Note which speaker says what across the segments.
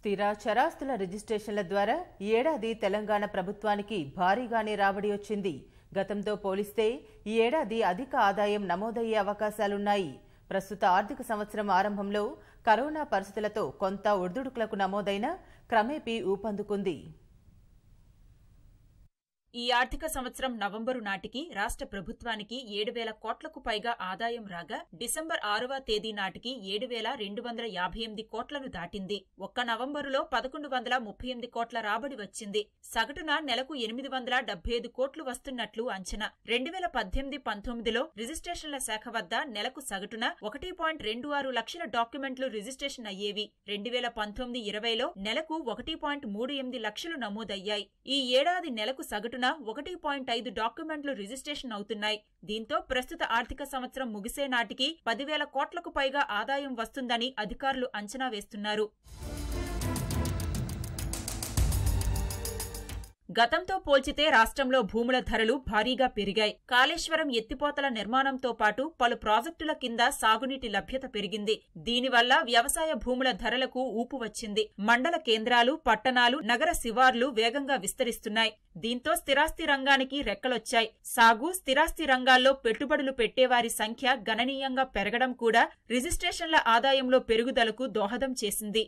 Speaker 1: స్థిర చరాస్తుల రిజిస్ట్రేషన్ల ద్వారా ఏడాది తెలంగాణ ప్రభుత్వానికి భారీగానే రాబడి వచ్చింది గతంతో పోలిస్తే ఈ ఏడాది అధిక ఆదాయం నమోదయ్యే అవకాశాలున్నాయి ప్రస్తుత ఆర్థిక సంవత్సరం ఆరంభంలో కరోనా పరిస్థితులతో కొంత ఒడిదుడుకులకు నమోదైన క్రమేపీ ఊపందుకుంది
Speaker 2: ఈ ఆర్థిక సంవత్సరం నవంబరు నాటికి రాష్ట్ర ప్రభుత్వానికి ఏడు వేల కోట్లకు పైగా ఆదాయం రాగా డిసెంబర్ ఆరవ తేదీ నాటికి ఏడు వేల రెండు వందల యాభై ఎనిమిది కోట్లను దాటింది ఒక్క నవంబరులో పదకొండు వందల ముప్పై ఎనిమిది కోట్ల రాబడి వచ్చింది సగటున నెలకు ఎనిమిది వందల డెబ్బై ఐదు కోట్లు వస్తున్నట్లు అంచనా రెండు వేల పద్దెనిమిది పంతొమ్మిదిలో రిజిస్ట్రేషన్ల శాఖ వద్ద నెలకు సగటున ఒకటి పాయింట్ రెండు ఆరు లక్షల డాక్యుమెంట్లు రిజిస్ట్రేషన్ అయ్యేవి రెండు వేల పంతొమ్మిది ఇరవైలో నెలకు ఒకటి పాయింట్ మూడు ఎనిమిది లక్షలు నమోదయ్యాయి ఈ ఏడాది నెలకు సగటు చొప్పున ఒకటి పాయింట్ ఐదు డాక్యుమెంట్లు రిజిస్ట్రేషన్ అవుతున్నాయి దీంతో ప్రస్తుత ఆర్థిక సంవత్సరం ముగిసే నాటికి పదివేల కోట్లకు పైగా ఆదాయం వస్తుందని అధికారులు అంచనా వేస్తున్నారు గతంతో పోల్చితే రాష్ట్రంలో భూముల ధరలు భారీగా పెరిగాయి కాళేశ్వరం ఎత్తిపోతల నిర్మాణంతో పాటు పలు ప్రాజెక్టుల కింద సాగునీటి లభ్యత పెరిగింది దీనివల్ల వ్యవసాయ భూముల ధరలకు ఊపు వచ్చింది మండల కేంద్రాలు పట్టణాలు నగర శివార్లు వేగంగా విస్తరిస్తున్నాయి దీంతో స్థిరాస్తి రంగానికి రెక్కలొచ్చాయి సాగు స్థిరాస్తి రంగాల్లో పెట్టుబడులు పెట్టేవారి సంఖ్య గణనీయంగా పెరగడం కూడా రిజిస్ట్రేషన్ల ఆదాయంలో పెరుగుదలకు దోహదం చేసింది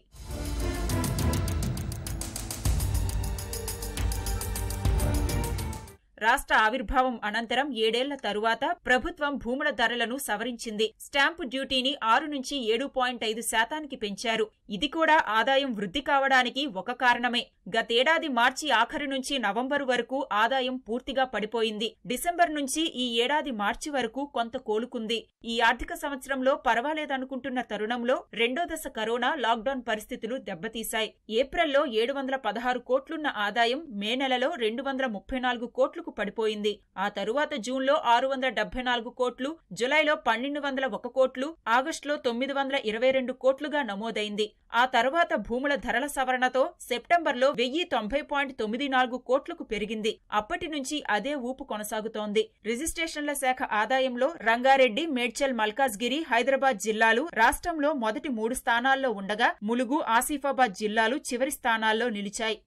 Speaker 2: రాష్ట్ర ఆవిర్భావం అనంతరం ఏడేళ్ల తరువాత ప్రభుత్వం భూముల ధరలను సవరించింది స్టాంపు డ్యూటీని ఆరు నుంచి ఏడు పాయింట్ ఐదు శాతానికి పెంచారు ఇది కూడా ఆదాయం వృద్ధి కావడానికి ఒక కారణమే గతేడాది మార్చి ఆఖరి నుంచి నవంబరు వరకు ఆదాయం పూర్తిగా పడిపోయింది డిసెంబర్ నుంచి ఈ ఏడాది మార్చి వరకు కొంత కోలుకుంది ఈ ఆర్థిక సంవత్సరంలో పర్వాలేదనుకుంటున్న తరుణంలో రెండో దశ కరోనా లాక్డౌన్ పరిస్థితులు దెబ్బతీశాయి ఏప్రిల్లో ఏడు వందల పదహారు కోట్లున్న ఆదాయం మే నెలలో రెండు వందల ముప్పై నాలుగు కోట్లకు పడిపోయింది ఆ తరువాత జూన్లో ఆరు వందల డెబ్బై నాలుగు కోట్లు జులైలో పన్నెండు వందల ఒక కోట్లు ఆగస్టులో తొమ్మిది వందల ఇరవై రెండు కోట్లుగా నమోదైంది ఆ తర్వాత భూముల ధరల సవరణతో సెప్టెంబర్లో వెయ్యి తొంభై పాయింట్ తొమ్మిది నాలుగు కోట్లకు పెరిగింది అప్పటి నుంచి అదే ఊపు కొనసాగుతోంది రిజిస్ట్రేషన్ల శాఖ ఆదాయంలో రంగారెడ్డి మేడ్చల్ మల్కాజ్గిరి హైదరాబాద్ జిల్లాలు రాష్ట్రంలో మొదటి మూడు స్థానాల్లో ఉండగా ములుగు ఆసిఫాబాద్ జిల్లాలు చివరి స్థానాల్లో నిలిచాయి